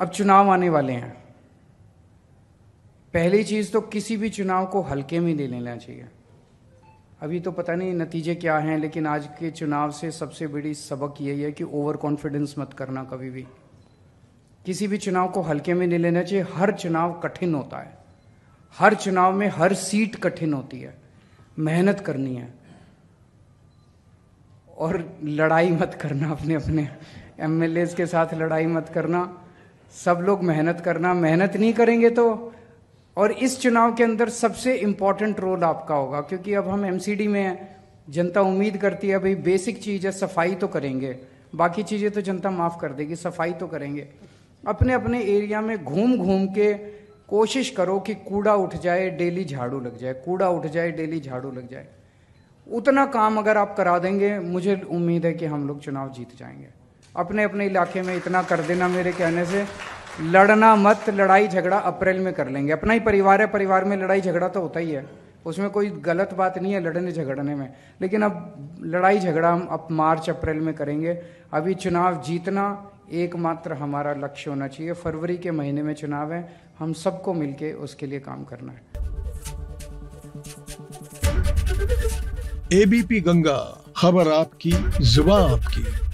अब चुनाव आने वाले हैं पहली चीज़ तो किसी भी चुनाव को हल्के में ले लेना चाहिए अभी तो पता नहीं नतीजे क्या हैं लेकिन आज के चुनाव से सबसे बड़ी सबक यही है कि ओवर कॉन्फिडेंस मत करना कभी भी किसी भी चुनाव को हल्के में नहीं लेना चाहिए हर चुनाव कठिन होता है हर चुनाव में हर सीट कठिन होती है मेहनत करनी है और लड़ाई मत करना अपने अपने एमएलए के साथ लड़ाई मत करना सब लोग मेहनत करना मेहनत नहीं करेंगे तो और इस चुनाव के अंदर सबसे इंपॉर्टेंट रोल आपका होगा क्योंकि अब हम एमसीडी में हैं जनता उम्मीद करती है भाई बेसिक चीज़ है सफाई तो करेंगे बाकी चीज़ें तो जनता माफ़ कर देगी सफाई तो करेंगे अपने अपने एरिया में घूम घूम के कोशिश करो कि कूड़ा उठ जाए डेली झाड़ू लग जाए कूड़ा उठ जाए डेली झाड़ू लग जाए उतना काम अगर आप करा देंगे मुझे उम्मीद है कि हम लोग चुनाव जीत जाएंगे अपने अपने इलाके में इतना कर देना मेरे कहने से लड़ना मत लड़ाई झगड़ा अप्रैल में कर लेंगे अपना ही परिवार है परिवार में लड़ाई झगड़ा तो होता ही है उसमें कोई गलत बात नहीं है लड़ने झगड़ने में लेकिन अब लड़ाई झगड़ा हम अब मार्च अप्रैल में करेंगे अभी चुनाव जीतना एकमात्र हमारा लक्ष्य होना चाहिए फरवरी के महीने में चुनाव है हम सबको मिलके उसके लिए काम करना है एबीपी गंगा खबर आपकी जुबा आपकी